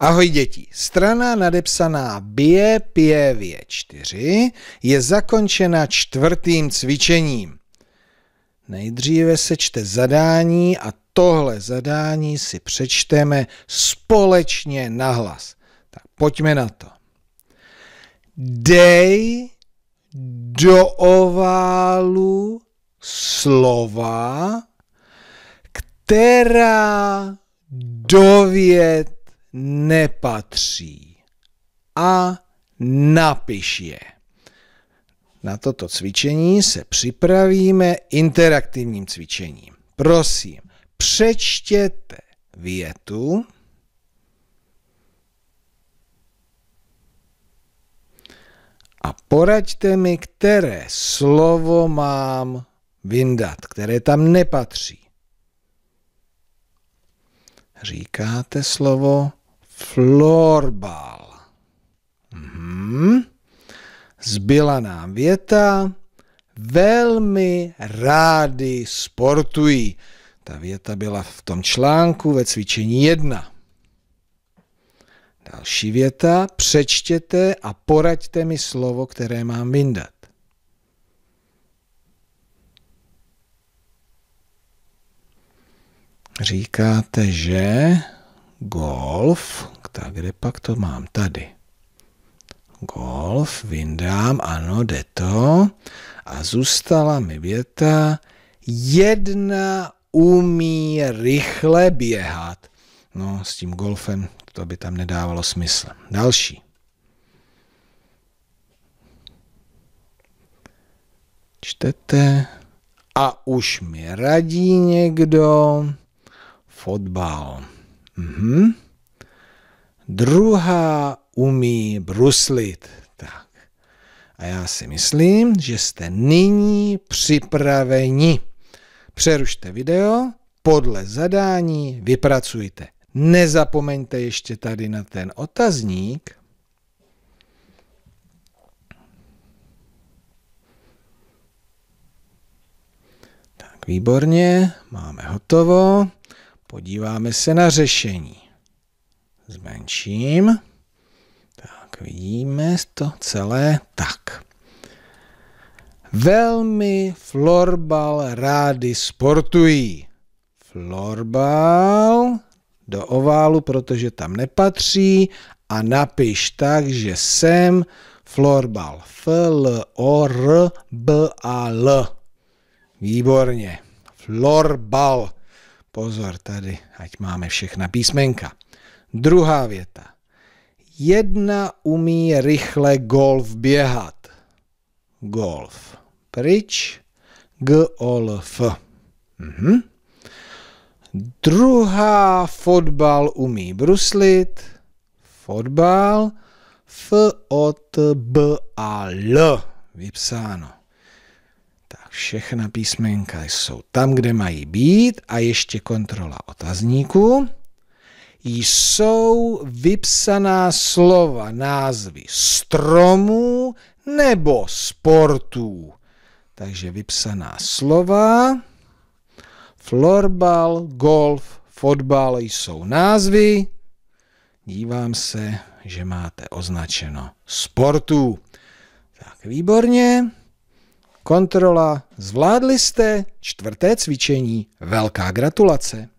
Ahoj děti, strana nadepsaná Bie Pievě 4 je zakončena čtvrtým cvičením. Nejdříve sečte zadání a tohle zadání si přečteme společně nahlas. Tak pojďme na to. Dej do oválu slova, která dovět nepatří a napiš je. Na toto cvičení se připravíme interaktivním cvičením. Prosím, přečtěte větu. A poraďte mi, které slovo mám vyndat, které tam nepatří. Říkáte slovo, Florbal. Mhm. Zbyla nám věta. Velmi rádi sportují. Ta věta byla v tom článku ve cvičení 1. Další věta. Přečtěte a poraďte mi slovo, které mám vyndat. Říkáte, že golf, tak kde pak to mám tady? Golf, vyndám, ano, jde to. A zůstala mi věta, jedna umí rychle běhat. No, s tím golfem to by tam nedávalo smysl. Další. Čtete. A už mi radí někdo fotbal. Mhm. Druhá umí bruslit. Tak. A já si myslím, že jste nyní připraveni. Přerušte video, podle zadání vypracujte. Nezapomeňte ještě tady na ten otazník. Tak, výborně, máme hotovo. Podíváme se na řešení. Zmenším. Tak vidíme to celé tak. Velmi florbal rádi sportují. Florbal do oválu, protože tam nepatří a napiš tak, že jsem florbal. F, L, O, R, B, A, L. Výborně. Florbal. Pozor tady, ať máme všechna písmenka. Druhá věta. Jedna umí rychle golf běhat. Golf. Pryč. Golf. Mhm. Druhá fotbal umí bruslit. Fotbal. F O T B a L. Vypsáno. Všechna písmenka jsou tam, kde mají být a ještě kontrola otazníku. Jsou vypsaná slova, názvy stromů nebo sportů. Takže vypsaná slova, florbal, golf, fotbal jsou názvy. Dívám se, že máte označeno sportů. Tak výborně. Kontrola, zvládli jste čtvrté cvičení. Velká gratulace.